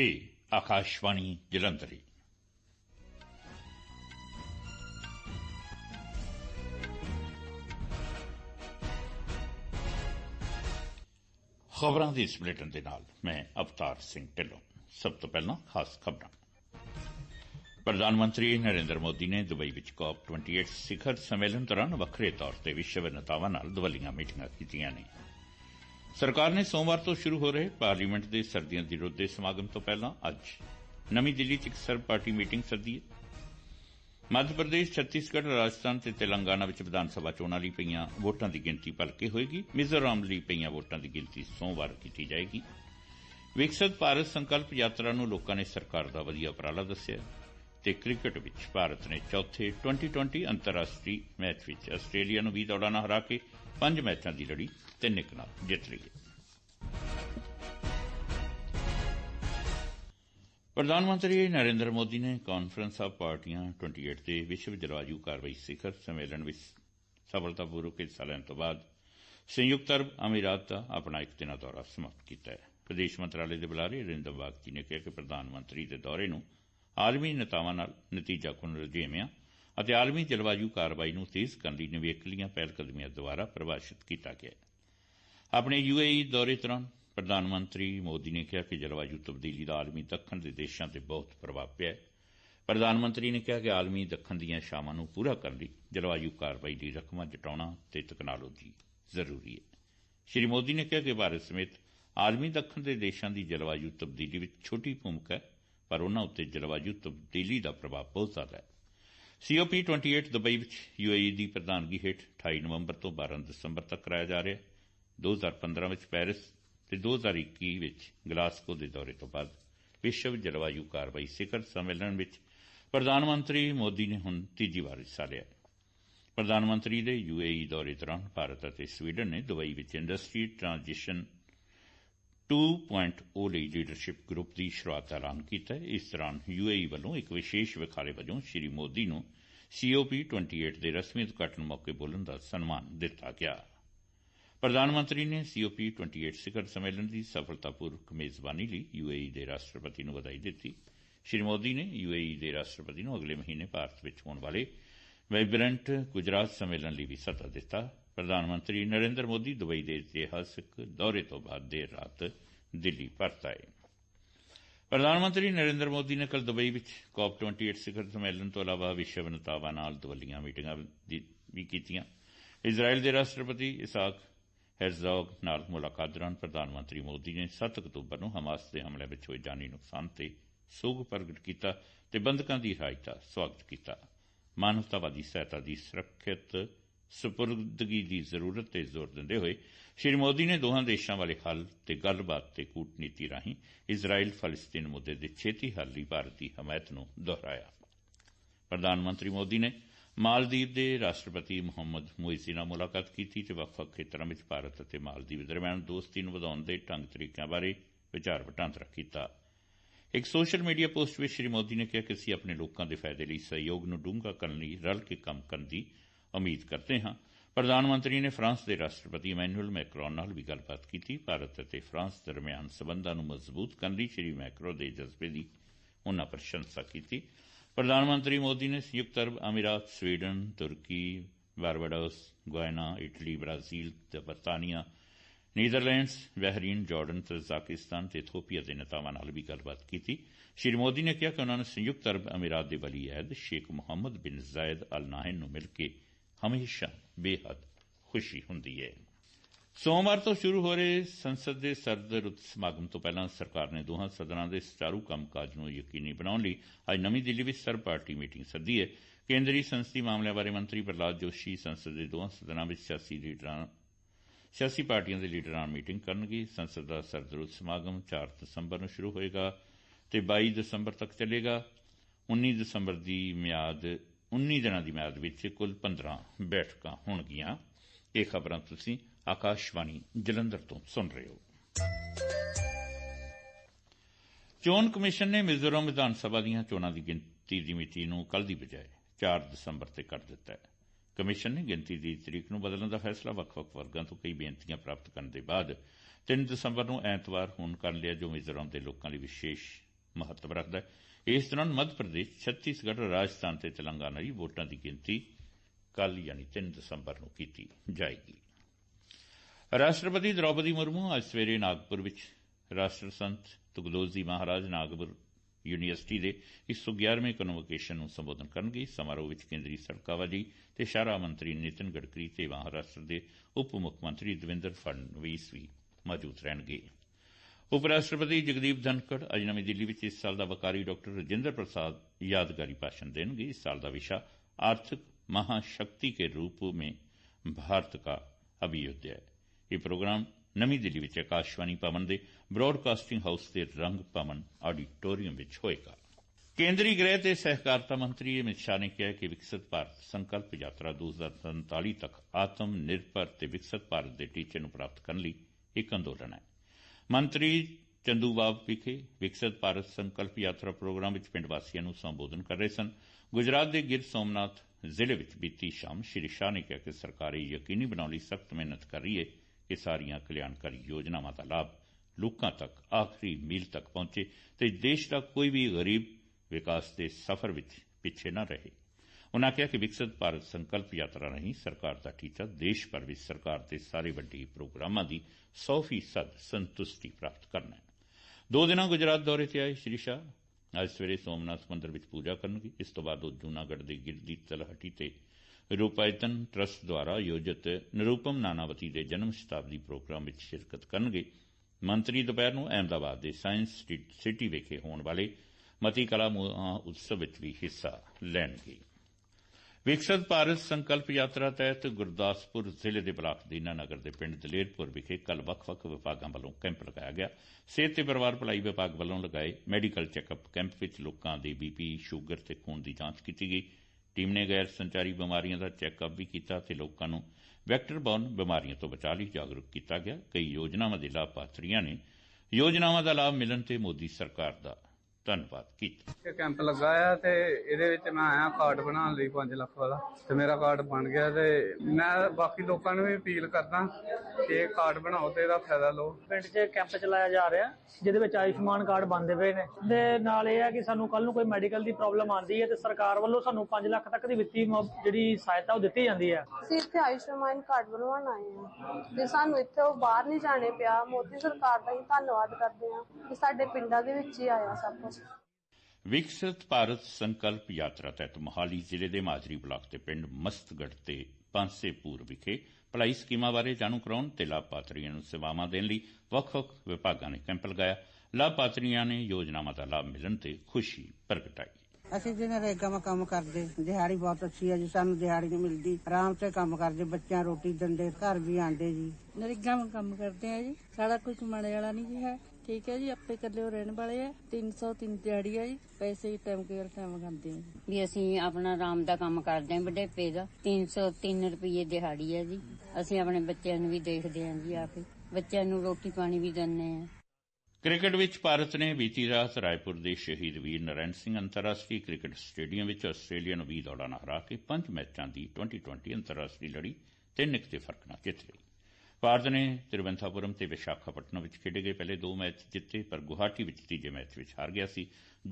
ए आकाशवाणी जलंधरी ਖਬਰਾਂ ਦੇ ਇਸ ਬੁਲੇਟਿਨ ਦੇ ਨਾਲ ਮੈਂ ਅਵਤਾਰ ਸਿੰਘ ਢਿੱਲੋਂ ਸਭ ਤੋਂ ਪਹਿਲਾਂ ਖਾਸ ਖਬਰਾਂ ਪ੍ਰਧਾਨ ਮੰਤਰੀ ਨਰਿੰਦਰ ਮੋਦੀ ਨੇ ਦੁਬਈ ਵਿੱਚ ਕਾਪ 28 ਸਿਖਰ ਸੰਮੇਲਨ ਦੌਰਾਨ ਵੱਖਰੇ ਤੌਰ ਤੇ ਵਿਸ਼ਵ ਨੇਤਾਵਾਂ ਨਾਲ ਦਵਲੀਆਂ ਮੀਟਿੰਗਾਂ ਕੀਤੀਆਂ ਨੇ ਸਰਕਾਰ ਨੇ ਸੋਮਵਾਰ ਤੋਂ ਸ਼ੁਰੂ ਹੋ ਰਹੇ ਪਾਰਲੀਮੈਂਟ ਦੇ ਸਰਦੀਆਂ ਦੀ ਰੁੱਤ ਦੇ ਸਮਾਗਮ ਤੋਂ ਪਹਿਲਾਂ ਅੱਜ ਨਵੀਂ ਦਿੱਲੀ 'ਚ ਇੱਕ ਸਰਬ ਪਾਰਟੀ ਮੀਟਿੰਗ ਸੱਦੀ ਹੈ ਮੱਧ ਪ੍ਰਦੇਸ਼ ਛੱਤੀਸਗੜ੍ਹ ਰਾਜਸਥਾਨ ਤੇ ਤੇਲੰਗਾਨਾ ਵਿੱਚ ਵਿਧਾਨ ਸਭਾ ਚੋਣਾਂ ਲਈ ਪਈਆਂ ਵੋਟਾਂ ਦੀ ਗਿਣਤੀ ਭਲਕੇ ਹੋਏਗੀ ਮਿਜ਼ੋਰਮ ਲਈ ਪਈਆਂ ਵੋਟਾਂ ਦੀ ਗਿਣਤੀ ਸੋਮਵਾਰ ਕੀਤੀ ਜਾਏਗੀ ਵਿਕਸਿਤ ਭਾਰਤ ਸੰਕਲਪ ਯਾਤਰਾ ਨੂੰ ਲੋਕਾਂ ਨੇ ਸਰਕਾਰ ਦਾ ਵਧੀਆ ਉਪਰਾਲਾ ਦੱਸਿਆ ਤੇ ਕ੍ਰਿਕਟ ਵਿੱਚ ਭਾਰਤ ਨੇ ਚੌਥੇ 2020 ਅੰਤਰਰਾਸ਼ਟਰੀ ਮੈਚ ਵਿੱਚ ਆਸਟ੍ਰੇਲੀਆ ਨੂੰ 20 ਦੌੜਾਂ ਨਾਲ ਹਰਾ ਕੇ ਪੰਜ ਮੈਚਾਂ ਦੀ ਲੜੀ ਤਿੰਨ ਇੱਕ ਨਾਲ ਜਿੱਤ ਲਈ ਹੈ ਪ੍ਰਧਾਨ ਮੰਤਰੀ ਨਰਿੰਦਰ ਮੋਦੀ ਨੇ ਕਾਨਫਰੰਸ ਆਫ ਪਾਰਟੀਆਂ 28 ਦੇ ਵਿਸ਼ਵ ਜਲਵਾਯੂ ਕਾਰਵਾਈ ਸਿਖਰ ਸੰਮੇਲਨ ਵਿੱਚ ਸਫਲਤਾਪੂਰਵਕ ਹਿੱਸਾ ਲੈਣ ਤੋਂ ਬਾਅਦ ਸੰਯੁਕਤ ਅਰਬ ਅਮੀਰਾਤ ਦਾ ਆਪਣਾ ਇੱਕ ਦਿਨਾ ਦੌਰਾ ਸਮਾਪਤ ਕੀਤਾ ਹੈ ਵਿਦੇਸ਼ ਮੰਤਰਾਲੇ ਦੇ ਬੁਲਾਰੇ ਰਿੰਦਮ ਬਾਗਚੀ ਨੇ ਕਿਹਾ ਕਿ ਪ੍ਰਧਾਨ ਮੰਤਰੀ ਦੇ ਦੌਰੇ ਨੂੰ ਆਲਮੀ ਨੇਤਾਵਾਂ ਨਾਲ ਨਤੀਜਾ ਕੁਨ ਰਜੇਮਿਆ ਅਤੇ ਆਲਮੀ ਜਲਵਾਯੂ ਕਾਰਵਾਈ ਨੂੰ ਤੇਜ਼ ਕਰਨ ਲਈ ਨਿਵੇਕਲੀਆਂ ਕਦਮੀਆਂ ਦੁਆਰਾ ਪ੍ਰਭਾਸ਼ਿਤ ਕੀਤਾ ਗਿਆ ਆਪਣੇ ਯੂਏਈ ਦੌਰੇ ਦੌਰਾਨ ਪ੍ਰਧਾਨ ਮੰਤਰੀ ਮੋਦੀ ਨੇ ਕਿਹਾ ਕਿ ਜਲਵਾਯੂ ਤਬਦੀਲੀ ਦਾ ਆਲਮੀ ਦੱਖਣ ਦੇ ਦੇਸ਼ਾਂ ਤੇ ਬਹੁਤ ਪ੍ਰਭਾਵ ਪਿਆ ਹੈ ਪ੍ਰਧਾਨ ਮੰਤਰੀ ਨੇ ਕਿਹਾ ਕਿ ਆਲਮੀ ਦੱਖਣ ਦੀਆਂ ਸ਼ਾਮਾਂ ਨੂੰ ਪੂਰਾ ਕਰਨ ਲਈ ਜਲਵਾਯੂ ਕਾਰਵਾਈ ਦੀ ਰਕਮਾਂ ਜਟਾਉਣਾ ਤੇ ਤਕਨਾਲੋਜੀ ਜ਼ਰੂਰੀ ਹੈ ਸ਼੍ਰੀ ਮੋਦੀ ਨੇ ਕਿਹਾ ਕਿ ਭਾਰਤ ਸਮੇਤ ਆਲਮੀ ਦੱਖਣ ਦੇ ਦੇਸ਼ਾਂ ਦੀ ਜਲਵਾਯੂ ਤਬਦੀਲੀ ਵਿੱਚ ਛੋਟੀ ਭੂਮਿਕਾ ਹੈ ਪਰ ਉਹਨਾਂ ਉੱਤੇ ਜਲਵਾਯੂ ਤਬਦੀਲੀ ਦਾ ਪ੍ਰਭਾਵ ਬਹੁਤ ਜ਼ਿਆਦਾ ਹੈ COP28 ਦੁਬਈ ਵਿੱਚ UAE ਦੀ ਪ੍ਰਧਾਨਗੀ ਹੇਠ 28 ਨਵੰਬਰ ਤੋਂ 12 ਦਸੰਬਰ ਤੱਕ ਕਰਾਇਆ ਜਾ ਰਿਹਾ ਹੈ 2015 ਵਿੱਚ ਪੈਰਿਸ ਤੇ 2021 ਵਿੱਚ ਗਲਾਸਗੋ ਦੇ ਦੌਰੇ ਤੋਂ ਬਾਅਦ ਵਿਸ਼ਵ ਜਲਵਾਯੂ ਕਾਰਵਾਈ ਸਿਖਰ ਸੰਮੇਲਨ ਵਿੱਚ ਪ੍ਰਧਾਨ ਮੰਤਰੀ ਮੋਦੀ ਨੇ ਹੁਣ ਤੀਜੀ ਵਾਰ ਹਿੱਸਾ ਲਿਆ ਪ੍ਰਧਾਨ ਮੰਤਰੀ ਦੇ UAE ਦੌਰੇ ਦੌਰਾਨ ਭਾਰਤ ਅਤੇ ਸਵੀਡਨ ਨੇ ਦੁਬਈ ਵਿੱਚ ਇੰਡਸਟਰੀ ਟ੍ਰਾਂਜੀਸ਼ਨ 2.0 ਲਈ ਲੀਡਰਸ਼ਿਪ ਗਰੁੱਪ ਦੀ ਸ਼ੁਰੂਆਤ ਐਲਾਨ ਕੀਤਾ ਇਸ ਦੌਰਾਨ UAE ਵੱਲੋਂ ਇੱਕ ਵਿਸ਼ੇਸ਼ ਵਿਖਾਰੇ ਵਜੋਂ ਸ਼੍ਰੀ ਮੋਦੀ ਨੂੰ ਸੀਓਪੀ 28 ਦੇ ਰਸਮੀ ਉਦਘਾਟਨ ਮੌਕੇ ਬੋਲਣ ਦਾ ਸਨਮਾਨ ਦਿੱਤਾ ਗਿਆ ਪ੍ਰਧਾਨ ਮੰਤਰੀ ਨੇ ਸੀਓਪੀ 28 ਸਿਖਰ ਸੰਮੇਲਨ ਦੀ ਸਫਲਤਾਪੂਰਵਕ ਮੇਜ਼ਬਾਨੀ ਲਈ ਯੂਏਈ ਦੇ ਰਾਸ਼ਟਰਪਤੀ ਨੂੰ ਵਧਾਈ ਦਿੱਤੀ ਸ਼੍ਰੀ ਮੋਦੀ ਨੇ ਯੂਏਈ ਦੇ ਰਾਸ਼ਟਰਪਤੀ ਨੂੰ ਅਗਲੇ ਮਹੀਨੇ ਭਾਰਤ ਵਿੱਚ ਹੋਣ ਵਾਲੇ ਵਾਈਬ੍ਰੈਂਟ ਗੁਜਰਾਤ ਸੰਮੇਲਨ ਲਈ ਵੀ ਸੱਦਾ ਦਿੱਤਾ ਪ੍ਰਧਾਨ ਮੰਤਰੀ ਨਰਿੰਦਰ ਮੋਦੀ ਦੁਬਈ ਦੇ ਇਤਿਹਾਸਕ ਦੌਰੇ ਤੋਂ ਬਾਅਦ ਦੇਰ ਰਾਤ ਦਿੱਲੀ ਪਰਤ ਆਏ ਪ੍ਰਧਾਨ ਮੰਤਰੀ ਨਰਿੰਦਰ ਮੋਦੀ ਨੇ ਕੱਲ ਦੁਬਈ ਵਿੱਚ ਕਾਪ 28 ਸਿਖਰ ਸੰਮੇਲਨ ਤੋਂ ਇਲਾਵਾ ਵਿਸ਼ਵ ਨੇਤਾਵਾਂ ਨਾਲ ਦਵਲੀਆਂ ਮੀਟਿੰਗਾਂ ਵੀ ਕੀਤੀਆਂ ਇਜ਼ਰਾਈਲ ਦੇ ਰਾਸ਼ਟਰਪਤੀ ਇਸਾਕ ਹੈਰਜ਼ੋਗ ਨਾਲ ਮੁਲਾਕਾਤ ਦੌਰਾਨ ਪ੍ਰਧਾਨ ਮੰਤਰੀ ਮੋਦੀ ਨੇ 7 ਅਕਤੂਬਰ ਨੂੰ ਹਮਾਸ ਦੇ ਹਮਲੇ ਵਿੱਚ ਹੋਏ ਜਾਨੀ ਨੁਕਸਾਨ ਤੇ ਸੋਗ ਪ੍ਰਗਟ ਕੀਤਾ ਤੇ ਬੰਦਕਾਂ ਦੀ ਹਰਾਇਤ ਦਾ ਸਵਾਗਤ ਕੀਤਾ ਮਾਨਵਤਾਵਾਦੀ ਸਹਾਇਤਾ ਦੀ ਸੁਰੱਖਿਅਤ ਸਪੁਰਦਗੀ ਦੀ ਜ਼ਰੂਰਤ ਤੇ ਜ਼ੋਰ ਦਿੰਦੇ ਹੋਏ ਸ਼੍ਰੀ ਮੋਦੀ ਨੇ ਦੋਹਾਂ ਦੇਸ਼ਾਂ ਵਾਲੇ ਹੱਲ ਤੇ ਗੱਲਬਾਤ ਤੇ ਕੂਟਨੀਤੀ ਰਾਹੀਂ ਇਜ਼ਰਾਈਲ ਫਲਸਤੀਨ ਮੁੱਦੇ ਦੇ ਛੇਤੀ ਹੱਲ ਲਈ ਭਾਰਤ ਦੀ ਹਮਾਇਤ ਨੂੰ ਦੁਹਰਾਇਆ ਪ੍ਰਧਾਨ ਮੰਤਰੀ ਮੋਦੀ ਨੇ ਮਾਲਦੀਵ ਦੇ ਰਾਸ਼ਟਰਪਤੀ ਮੁਹੰਮਦ ਮੁਈਜ਼ੀ ਨਾਲ ਮੁਲਾਕਾਤ ਕੀਤੀ ਤੇ ਵੱਖ-ਵੱਖ ਖੇਤਰਾਂ ਵਿੱਚ ਭਾਰਤ ਅਤੇ ਮਾਲਦੀਵ ਦਰਮਿਆਨ ਦੋਸਤੀ ਨੂੰ ਵਧਾਉਣ ਦੇ ਢੰਗ ਤਰੀਕਿਆਂ ਬਾਰੇ ਵਿਚਾਰ ਵਟਾਂਦਰਾ ਕੀਤਾ ਇੱਕ ਸੋਸ਼ਲ ਮੀਡੀਆ ਪੋਸਟ ਵਿੱਚ ਸ਼੍ਰੀ ਮੋਦੀ ਨੇ ਕਿਹਾ ਕਿ ਅਸੀਂ ਆਪਣੇ ਲੋਕਾਂ ਦੇ ਫਾਇਦੇ ਲਈ ਸਹਿਯੋਗ ਨੂੰ ਡੂੰਘਾ ਕਰਨ ਲਈ ਰਲ ਕੇ ਕੰਮ ਕਰਨ ਦੀ ਉਮੀਦ ਕਰਦੇ ਹਾਂ ਪ੍ਰਧਾਨ ਮੰਤਰੀ ਨੇ ਫਰਾਂਸ ਦੇ ਰਾਸ਼ਟਰਪਤੀ ਇਮੈਨੂਅਲ ਮੈਕਰੋਨ ਨਾਲ ਵੀ ਗੱਲਬਾਤ ਕੀਤੀ ਭਾਰਤ ਅਤੇ ਫਰਾਂਸ ਦਰਮਿਆਨ ਸਬੰਧਾਂ ਨੂੰ ਮਜ਼ਬੂਤ ਕਰਨ ਲਈ ਸ਼੍ਰੀ ਮੈਕਰੋ ਦੇ ਜਜ਼ਬੇ ਦੀ ਉਨ੍ਹਾਂ ਪ੍ਰਸ਼ੰਸਾ ਕੀਤੀ ਪ੍ਰਧਾਨ ਮੰਤਰੀ ਮੋਦੀ ਨੇ ਸੰਯੁਕਤ ਅਰਬ ਅਮੀਰਾਤ ਸਵੀਡਨ ਤੁਰਕੀ ਬਾਰਬਾਡੋਸ ਗੁਆਨਾ ਇਟਲੀ ਬ੍ਰਾਜ਼ੀਲ ਤੇ ਬਰਤਾਨੀਆ ਨੀਦਰਲੈਂਡਸ ਬਹਿਰੀਨ ਜਾਰਡਨ ਤਜ਼ਾਕਿਸਤਾਨ ਤੇ ਇਥੋਪੀਆ ਦੇ ਨੇਤਾਵਾਂ ਨਾਲ ਵੀ ਗੱਲਬਾਤ ਕੀਤੀ ਸ਼੍ਰੀ ਮੋਦੀ ਨੇ ਕਿਹਾ ਕਿ ਉਨ੍ਹਾਂ ਨੇ ਸੰਯੁਕਤ ਅਰਬ ਅਮੀਰਾਤ ਦੇ ਵਲੀ ਅਹਿਦ ਸ਼ੇਖ ਮੁਹੰਮਦ ਬਿਨ ਜ਼ਾਇਦ ਅਲ ਨਾਹਿਨ ਨੂੰ ਮਿਲ ਕੇ ਹਮੇਸ਼ਾ ਬੇहद ਖੁਸ਼ੀ ਹੁੰਦੀ ਹੈ ਸੋਮਵਾਰ ਤੋਂ ਸ਼ੁਰੂ ਹੋ ਰਹੇ ਸੰਸਦ ਦੇ ਸਰਦ ਰੁੱਤ ਸਮਾਗਮ ਤੋਂ ਪਹਿਲਾਂ ਸਰਕਾਰ ਨੇ ਦੋਹਾਂ ਸਦਨਾਂ ਦੇ ਸਟਾਰੂ ਕੰਮਕਾਜ ਨੂੰ ਯਕੀਨੀ ਬਣਾਉਣ ਲਈ ਅੱਜ ਨਵੀਂ ਦਿੱਲੀ ਵਿੱਚ ਸਰਵ ਪਾਰਟੀ ਮੀਟਿੰਗ ਸੱਦੀ ਹੈ ਕੇਂਦਰੀ ਸੰਸਦੀ ਮਾਮਲਿਆਂ ਬਾਰੇ ਮੰਤਰੀ ਪ੍ਰਲਾਦ ਜੋਸ਼ੀ ਸੰਸਦ ਦੇ ਦੋਹਾਂ ਸਦਨਾਂ ਵਿੱਚ ਸਿਆਸੀ ਲੀਡਰਾਂ ਸਿਆਸੀ ਪਾਰਟੀਆਂ ਦੇ ਲੀਡਰਾਂ ਨਾਲ ਮੀਟਿੰਗ ਕਰਨਗੇ ਸੰਸਦ ਦਾ ਸਰਦ ਰੁੱਤ ਸਮਾਗਮ 4 ਦਸੰਬਰ ਨੂੰ ਸ਼ੁਰੂ ਹੋਏਗਾ ਤੇ 22 ਦਸੰਬਰ ਤੱਕ ਚੱਲੇਗਾ 19 ਦਸੰਬਰ ਦੀ ਮਿਆਦ 19 ਦਿਨਾਂ ਦੀ ਮਿਆਦ ਵਿੱਚ ਕੁੱਲ 15 ਬੈਠਕਾਂ ਹੋਣਗੀਆਂ ਇਹ ਖਬਰਾਂ ਤੁਸੀਂ ਆਕਾਸ਼ਵਾਣੀ ਜਲੰਧਰ ਤੋਂ ਸੁਣ ਰਹੇ ਹੋ ਚੋਣ ਕਮਿਸ਼ਨ ਨੇ ਮਿਜ਼ੋਰਮ ਵਿਧਾਨ ਸਭਾ ਦੀਆਂ ਚੋਣਾਂ ਦੀ ਗਿਣਤੀ ਦੀ ਮਿਤੀ ਨੂੰ ਕੱਲ ਦੀ ਬਜਾਏ 4 ਦਸੰਬਰ ਤੇ ਕਰ ਦਿੱਤਾ ਹੈ ਕਮਿਸ਼ਨ ਨੇ ਗਿਣਤੀ ਦੀ ਤਰੀਕ ਨੂੰ ਬਦਲਣ ਦਾ ਫੈਸਲਾ ਵੱਖ-ਵੱਖ ਵਰਗਾਂ ਤੋਂ ਕਈ ਬੇਨਤੀਆਂ ਪ੍ਰਾਪਤ ਕਰਨ ਦੇ ਬਾਅਦ 3 ਦਸੰਬਰ ਨੂੰ ਐਤਵਾਰ ਹੋਣ ਕਰ ਲਿਆ ਜੋ ਮਿਜ਼ੋਰਮ ਦੇ ਲੋਕਾਂ ਲਈ ਵਿਸ਼ੇਸ਼ ਮਹੱਤਵ ਰੱਖਦਾ ਹੈ ਇਸ ਦੌਰਾਨ ਮੱਧ ਪ੍ਰਦੇਸ਼ ਛੱਤੀਸਗੜ੍ਹ ਰਾਜਸਥਾਨ ਤੇ ਤੇਲੰਗਾਨਾ ਦੀ ਵੋਟਾਂ ਦੀ ਗਿਣਤੀ ਕੱਲ ਯਾਨੀ 3 ਦਸੰਬਰ ਨੂੰ ਕੀਤੀ ਜਾਏਗੀ ਰਾਸ਼ਟਰਪਤੀ ਦ੍ਰੌਪਦੀ ਮੁਰਮੂ ਅੱਜ ਸਵੇਰੇ ਨਾਗਪੁਰ ਵਿੱਚ ਰਾਸ਼ਟਰ ਸੰਤ ਤੁਗਲੋਜ਼ੀ ਮਹਾਰਾਜ ਨਾਗਪੁਰ ਯੂਨੀਵਰਸਿਟੀ ਦੇ 111ਵੇਂ ਕਨਵੋਕੇਸ਼ਨ ਨੂੰ ਸੰਬੋਧਨ ਕਰਨਗੇ ਸਮਾਰੋਹ ਵਿੱਚ ਕੇਂਦਰੀ ਸੜਕ ਆਵਾਜਾਈ ਤੇ ਸ਼ਹਿਰਾ ਮੰਤਰੀ ਨਿਤਿਨ ਗਡਕਰੀ ਤੇ ਮਹਾਰਾਸ਼ਟਰ ਦੇ ਉਪ ਮੁੱਖ ਮੰਤਰੀ ਦਵਿੰਦਰ ਫੜਨਵੀਸ ਵੀ ਮੌਜੂਦ ਰਹਿਣਗੇ ਉਪ ਰਾਸ਼ਟਰਪਤੀ ਜਗਦੀਪ ਧਨਖੜ ਅੱਜ ਨਵੀਂ ਦਿੱਲੀ ਵਿੱਚ ਇਸ ਸਾਲ ਦਾ ਵਕਾਰੀ ਡਾਕਟਰ ਰਜਿੰਦਰ ਪ੍ਰਸਾਦ ਯਾਦਗਾਰੀ ਭਾਸ਼ਣ देंगे इस साल ਦਾ ਵਿਸ਼ਾ आर्थिक महाशक्ति के रूप में भारत का अभियोध्या है ये प्रोग्राम ਨਵੀਂ ਦਿੱਲੀ ਵਿੱਚ ਆਕਾਸ਼ਵਾਣੀ ਭਵਨ ਦੇ ਬ੍ਰਾਡਕਾਸਟਿੰਗ ਹਾਊਸ ਦੇ ਰੰਗ ਭਵਨ ਆਡੀਟੋਰੀਅਮ ਵਿੱਚ ਹੋਏਗਾ ਕੇਂਦਰੀ ਗ੍ਰਹਿ ਤੇ ਸਹਿਕਾਰਤਾ ਮੰਤਰੀ ਅਮਿਤ ਸ਼ਾਹ ਨੇ ਕਿਹਾ ਕਿ ਵਿਕਸਿਤ ਭਾਰਤ ਸੰਕਲਪ ਯਾਤਰਾ 2047 ਤੱਕ ਆਤਮ ਨਿਰਭਰ ਤੇ ਵਿਕਸਿਤ ਭਾਰਤ ਦੇ ਟੀਚੇ ਨੂੰ ਪ੍ਰਾਪਤ ਕਰਨ ਲਈ ਇੱਕ ਅੰਦੋਲਨ ਹੈ ਮੰਤਰੀ ਚੰਦੂ ਬਾਬ ਵਿਖੇ ਵਿਕਸਿਤ ਭਾਰਤ ਸੰਕਲਪ ਯਾਤਰਾ ਪ੍ਰੋਗਰਾਮ ਵਿੱਚ ਪਿੰਡ ਵਾਸੀਆਂ ਨੂੰ ਸੰਬੋਧਨ ਕਰ ਰਹੇ ਸਨ ਗੁਜਰਾਤ ਦੇ ਗਿਰ ਸੋਮਨਾਥ ਜ਼ਿਲ੍ਹੇ ਵਿੱਚ ਬੀਤੀ ਸ਼ਾਮ ਸ਼੍ਰੀ ਸ਼ਾਹ ਨੇ ਕਿਹਾ ਕਿ ਸਰਕਾਰੀ ਯਕੀਨੀ ਬਣਾਉਣ ਲਈ ਸਖਤ ਮਿਹਨਤ ਕਰ ਰਹੀ ਹੈ ਕਿ ਸਾਰੀਆਂ ਕਲਿਆਣਕਾਰੀ ਯੋਜਨਾਵਾਂ ਦਾ ਲਾਭ ਲੋਕਾਂ ਤੱਕ ਆਖਰੀ ਮੀਲ ਤੱਕ ਪਹੁੰਚੇ ਤੇ ਦੇਸ਼ ਦਾ ਕੋਈ ਵੀ ਗਰੀਬ ਵਿਕਾਸ ਦੇ ਸਫ਼ਰ ਵਿੱਚ ਪਿੱਛੇ ਨਾ ਰਹੇ ਉਨਾਂ ਕਿਹਾ ਕਿ ਵਿਕਸਿਤ ਭਾਰਤ ਸੰਕਲਪ ਯਾਤਰਾ ਰਾਹੀਂ ਸਰਕਾਰ ਦਾ ਟੀਚਾ ਦੇਸ਼ ਭਰ ਵੀ ਸਰਕਾਰ ਦੇ ਸਾਰੇ ਵੱਡੇ ਪ੍ਰੋਗਰਾਮਾਂ ਦੀ 100% ਸੰਤੁਸ਼ਟੀ ਪ੍ਰਾਪਤ ਕਰਨਾ ਹੈ ਦੋ ਦਿਨਾਂ ਗੁਜਰਾਤ ਦੌਰੇ ਤੇ ਆਏ ਸ਼੍ਰੀ ਸ਼ਾਹ ਅੱਜ ਸਵੇਰੇ ਸੋਮਨਾਥ ਮੰਦਰ ਵਿੱਚ ਪੂਜਾ ਕਰਨਗੇ ਇਸ ਤੋਂ ਬਾਅਦ ਉਹ ਜੂਨਾਗੜ੍ਹ ਦੇ ਗਿਰਦੀ ਤਲਹਟੀ ਤੇ ਰੂਪਾਇਤਨ ਟਰਸਟ ਦੁਆਰਾ ਆਯੋਜਿਤ ਨਿਰੂਪਮ ਨਾਨਾਵਤੀ ਦੇ ਜਨਮ ਸ਼ਤਾਬਦੀ ਪ੍ਰੋਗਰਾਮ ਵਿੱਚ ਸ਼ਿਰਕਤ ਕਰਨਗੇ ਮੰਤਰੀ ਦੁਪਹਿਰ ਨੂੰ ਅਹਿਮਦਾਬਾਦ ਦੇ ਸਾਇੰਸ ਸਿਟੀ ਵਿਖੇ ਹੋਣ ਵਾਲੇ ਮਤੀ ਕਲਾ ਉਤਸਵ ਵਿੱਚ ਵੀ ਹਿੱਸਾ ਲੈਣਗੇ ਵਿਕਸਿਤ ਭਾਰਤ ਸੰਕਲਪ ਯਾਤਰਾ ਤਹਿਤ ਗੁਰਦਾਸਪੁਰ ਜ਼ਿਲ੍ਹੇ ਦੇ ਬਲਾਕ ਨਗਰ ਦੇ ਪਿੰਡ ਦਲੇਰਪੁਰ ਵਿਖੇ ਕੱਲ ਵੱਖ-ਵੱਖ ਵਿਭਾਗਾਂ ਵੱਲੋਂ ਕੈਂਪ ਲਗਾਇਆ ਗਿਆ ਸਿਹਤ ਤੇ ਪਰਿਵਾਰ ਭਲਾਈ ਵਿਭਾਗ ਵੱਲੋਂ ਲਗਾਏ ਮੈਡੀਕਲ ਚੈੱਕਅਪ ਕੈਂਪ ਵਿੱਚ ਲੋਕਾਂ ਦੇ ਬੀਪੀ, ਸ਼ੂਗਰ ਤੇ ਖੂਨ ਦੀ ਜਾਂਚ ਕੀਤੀ ਗਈ ਟੀਮ ਨੇ ਗੈਰ ਸੰਚਾਰੀ ਬਿਮਾਰੀਆਂ ਦਾ ਚੈੱਕਅਪ ਵੀ ਕੀਤਾ ਤੇ ਲੋਕਾਂ ਨੂੰ ਵੈਕਟਰ ਬੌਨ ਬਿਮਾਰੀਆਂ ਤੋਂ ਬਚਾਅ ਲਈ ਜਾਗਰੂਕ ਕੀਤਾ ਗਿਆ ਕਈ ਯੋਜਨਾਵਾਂ ਦੇ ਲਾਭਪਾਤਰੀਆਂ ਨੇ ਯੋਜਨਾਵਾਂ ਦਾ ਲਾਭ ਮਿਲਣ ਤੇ ਮੋਦੀ ਸਰਕਾਰ ਦਾ ਧੰਨਵਾਦ ਕੀਤਾ ਇਹ ਕੈਂਪ ਲਗਾਇਆ ਤੇ ਇਹਦੇ ਵਿੱਚ ਮੈਂ ਆਇਆ ਕਾਰਡ ਬਣਾਉਣ ਲਈ 5 ਲੱਖ ਵਾਲਾ ਤੇ ਮੇਰਾ ਕਾਰਡ ਬਣ ਗਿਆ ਤੇ ਮੈਂ ਬਾਕੀ ਲੋਕਾਂ ਨੂੰ ਵੀ ਅਪੀਲ ਕਰਦਾ ਕਿ ਇਹ ਕਾਰਡ ਬਣਾਓ ਤੇ ਇਹਦਾ ਫਾਇਦਾ ਲਓ ਪਿੰਡ 'ਚ ਕੈਂਪ ਚਲਾਇਆ ਜਾ ਰਿਹਾ ਜਿਹਦੇ ਵਿੱਚ ਆਯੁਸ਼ਮਾਨ ਕਾਰਡ ਬਣਦੇ ਪਏ ਨੇ ਤੇ ਨਾਲ ਇਹ ਹੈ ਕਿ ਸਾਨੂੰ ਕੱਲ ਨੂੰ ਕੋਈ ਮੈਡੀਕਲ ਦੀ ਪ੍ਰੋਬਲਮ ਆਉਂਦੀ ਹੈ ਤੇ ਸਰਕਾਰ ਵੱਲੋਂ ਸਾਨੂੰ 5 ਲੱਖ ਤੱਕ ਦੀ ਵਿੱਤੀ ਜਿਹੜੀ ਸਹਾਇਤਾ ਉਹ ਦਿੱਤੀ ਜਾਂਦੀ ਹੈ ਅਸੀਂ ਇੱਥੇ ਆਯੁਸ਼ਮਾਨ ਕਾਰਡ ਬਣਵਾਉਣ ਆਏ ਹਾਂ ਤੇ ਸਾਨੂੰ ਇੱਥੇ ਬਾਹਰ ਨਹੀਂ ਜਾਣੇ ਪਿਆ ਮੋਦੀ ਸਰਕਾਰ ਦਾ ਹੀ ਧੰਨਵਾਦ ਕਰਦੇ ਹਾਂ ਕਿ ਸਾਡੇ ਪਿੰਡਾਂ ਦੇ ਵਿੱਚ ਹੀ ਆਇਆ ਸਭ ਕੁਝ ਵਿਕਸਿਤ ਭਾਰਤ ਸੰਕਲਪ ਯਾਤਰਾ ਤਹਿਤ ਮੋਹਾਲੀ ਜ਼ਿਲ੍ਹੇ ਦੇ ਮਾਜਰੀ ਬਲਾਕ ਦੇ ਪਿੰਡ ਮਸਤਗੜ ਤੇ ਪਾਂਸੇਪੂਰ ਵਿਖੇ ਭਲਾਈ ਸਕੀਮਾਂ ਬਾਰੇ ਜਾਣੂ ਕਰਾਉਣ ਤੇ ਲਾਭਪਾਤਰੀਆਂ ਨੂੰ ਸੇਵਾਵਾਂ ਦੇਣ ਲਈ ਵੱਖ-ਵੱਖ ਵਿਭਾਗਾਂ ਨੇ ਕੈਂਪ ਲਗਾਇਆ ਲਾਭਪਾਤਰੀਆਂ ਨੇ ਯੋਜਨਾਵਾਂ ਦਾ ਲਾਭ ਮਿਲਣ ਤੇ ਖੁਸ਼ੀ ਪ੍ਰਗਟਾਈ ਅਸੀਂ ਜਿਹਨਾਂ ਰੇਗਾ ਮਾ ਕੰਮ ਕਰਦੇ ਦਿਹਾੜੀ ਬਹੁਤ ਅੱਛੀ ਹੈ ਜੀ ਸਾਨੂੰ ਦਿਹਾੜੀ ਨਹੀਂ ਮਿਲਦੀ ਆਰਾਮ ਤੇ ਕੰਮ ਕਰਦੇ ਬੱਚਿਆਂ ਰੋਟੀ ਦਿੰਦੇ ਘਰ ਵੀ ਆਂਦੇ ਜੀ ਨਰੇਗਾ ਮਾ ਕੰਮ ਕਰਦੇ ਆ ਜੀ ਸਾਡਾ ਕੋਈ ਕਮਾਣੇ ਵਾਲਾ ਨਹੀਂ ਜੀ ਹੈ ਠੀਕ ਹੈ ਜੀ ਆਪੇ ਇਕੱਲੇ ਰਹਿਣ ਵਾਲੇ ਆ 303 ਦਿਹਾੜੀ ਆ ਜੀ ਪੈਸੇ ਟਾਈਮ ਕੇਅਰ ਟਾਈਮ ਖਾਂਦੇ ਆ ਵੀ ਅਸੀਂ ਆਪਣਾ ਆਰਾਮ ਦਾ ਕੰਮ ਕਰਦੇ ਆ ਪੇ ਦਾ 303 ਰੁਪਏ ਦਿਹਾੜੀ ਆ ਜੀ ਅਸੀਂ ਆਪਣੇ ਬੱਚਿਆਂ ਨੂੰ ਵੀ ਦੇਖਦੇ ਆ ਜੀ ਆਪੇ ਬੱਚਿਆਂ ਨੂੰ ਰੋਟੀ ਪਾਣੀ ਵੀ ਦਿੰਨੇ ਆ ਕ੍ਰਿਕਟ ਵਿੱਚ ਭਾਰਤ ਨੇ ਬੀਤੀ ਰਾਤ ਰਾਏਪੁਰ ਦੇ ਸ਼ਹੀਦ ਵੀਰ ਨਰਨ ਸਿੰਘ ਅੰਤਰਰਾਸ਼ਟਰੀ ਕ੍ਰਿਕਟ ਸਟੇਡੀਅਮ ਵਿੱਚ ਆਸਟ੍ਰੇਲੀਆ ਨੂੰ 20 ਦੌੜਾਂ ਨਾਲ ਹਰਾ ਕੇ ਪੰਜ ਮੈਚਾਂ ਦੀ 2020 ਅੰਤਰਰਾਸ਼ਟਰੀ ਲੜੀ 3 ਇੱਕ ਦੇ ਫਰਕ ਨਾਲ ਜਿੱਤ ਲਈ ਭਾਰਤ ਨੇ ਤਿਰਵੰਥਾਪੁਰਮ ਤੇ ਵਿਸ਼ਾਖਾਪਟਨਮ ਵਿੱਚ ਖੇਡੇ ਗਏ ਪਹਿਲੇ ਦੋ ਮੈਚ ਜਿੱਤੇ ਪਰ ਗੁਹਾਟੀ ਵਿੱਚ ਤੀਜੇ ਮੈਚ ਵਿੱਚ ਹਾਰ ਗਿਆ ਸੀ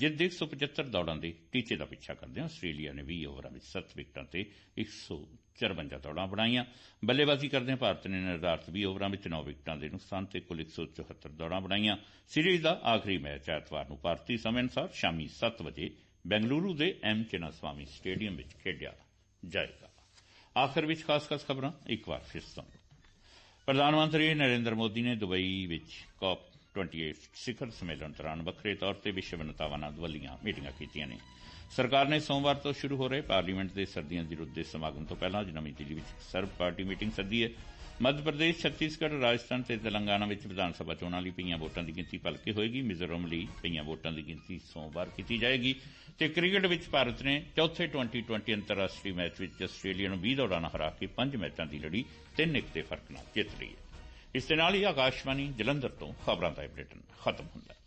ਜਿਸ ਦੇ 175 ਦੌੜਾਂ ਦੇ ਟੀਚੇ ਦਾ ਪਿੱਛਾ ਕਰਦੇ ਆਸਟ੍ਰੇਲੀਆ ਨੇ 20 ਓਵਰਾਂ ਵਿੱਚ 7 ਵਿਕਟਾਂ ਤੇ 154 ਦੌੜਾਂ ਬਣਾਈਆਂ ਬੱਲੇਬਾਜ਼ੀ ਕਰਦੇ ਭਾਰਤ ਨੇ ਨਿਰਧਾਰਤ 20 ਓਵਰਾਂ ਵਿੱਚ 9 ਵਿਕਟਾਂ ਦੇ ਨੁਕਸਾਨ ਤੇ ਕੁੱਲ 174 ਦੌੜਾਂ ਬਣਾਈਆਂ ਸੀਰੀਜ਼ ਦਾ ਆਖਰੀ ਮੈਚ ਐਤਵਾਰ ਨੂੰ ਭਾਰਤੀ ਸਮੇਂ ਅਨੁਸਾਰ ਸ਼ਾਮੀ 7 ਵਜੇ ਬੈਂਗਲੁਰੂ ਦੇ ਐਮ ਚਿਨਾਸਵਾਮੀ ਸਟੇਡੀਅਮ ਵਿੱਚ ਖੇਡਿਆ ਜਾਏਗਾ ਆਖਰ ਵਿੱਚ ਖਾਸ-ਖਾਸ ਖਬਰਾਂ ਇੱਕ ਵਾਰ ਫਿਰ ਸੁਣੋ ਪ੍ਰਧਾਨ ਮੰਤਰੀ ਨਰਿੰਦਰ ਮੋਦੀ ਨੇ ਦੁਬਈ ਵਿੱਚ ਕਾਪ 28 ਸਿਖਰ ਸੰਮੇਲਨ ਦੌਰਾਨ ਵੱਖਰੇ ਤੌਰ ਤੇ ਵਿਸ਼ਵ ਨੇਤਾਵਾਂ ਨਾਲ ਦਵਲੀਆਂ ਮੀਟਿੰਗਾਂ ਕੀਤੀਆਂ ਨੇ ਸਰਕਾਰ ਨੇ ਸੋਮਵਾਰ ਤੋਂ ਸ਼ੁਰੂ ਹੋ ਰਹੇ ਪਾਰਲੀਮੈਂਟ ਦੇ ਸਰਦੀਆਂ ਦੀ ਰੁੱਤ ਦੇ ਸਮਾਗਮ ਤੋਂ ਪਹਿਲਾਂ ਅੱਜ ਨਵੀਂ ਦਿੱਲੀ ਵਿੱਚ ਸਰਬ ਪਾਰਟੀ ਮੀਟਿੰਗ ਸੱਦੀ ਹੈ ਮੱਧ ਪ੍ਰਦੇਸ਼ ਛੱਤੀਸਗੜ੍ਹ ਰਾਜਸਥਾਨ ਤੇ ਤੇਲੰਗਾਨਾ ਵਿੱਚ ਵਿਧਾਨ ਸਭਾ ਚੋਣਾਂ ਲਈ ਪਈਆਂ ਵੋਟਾਂ ਦੀ ਗਿਣਤੀ ਭਲਕੇ ਹੋਏਗੀ ਮਿਜ਼ੋਰਮ ਲਈ ਪਈਆਂ ਵੋਟਾਂ ਦੀ ਗਿਣਤੀ ਸੋਮਵਾਰ ਕੀਤੀ ਜਾਏਗੀ ਤੇ ਕ੍ਰਿਕਟ ਵਿੱਚ ਭਾਰਤ ਨੇ ਚੌਥੇ 2020 ਅੰਤਰਰਾਸ਼ਟਰੀ ਮੈਚ ਵਿੱਚ ਆਸਟ੍ਰੇਲੀਆ ਨੂੰ 20 ਰਨਾਂ ਨਾਲ ਹਰਾ ਕੇ 5 ਮੈਚਾਂ ਦੀ ਲੜੀ 3-1 ਦੇ ਫਰਕ ਨਾਲ ਜਿੱਤ ਲਈ ਹੈ ਇਸ ਦੇ ਨਾਲ ਹੀ ਆਕਾਸ਼ਵਾਣੀ ਜਲੰਧਰ ਤੋਂ ਖਬਰਾਂ ਦਾ ਬੁਲੇਟਿਨ ਖਤਮ ਹੁੰਦਾ ਹੈ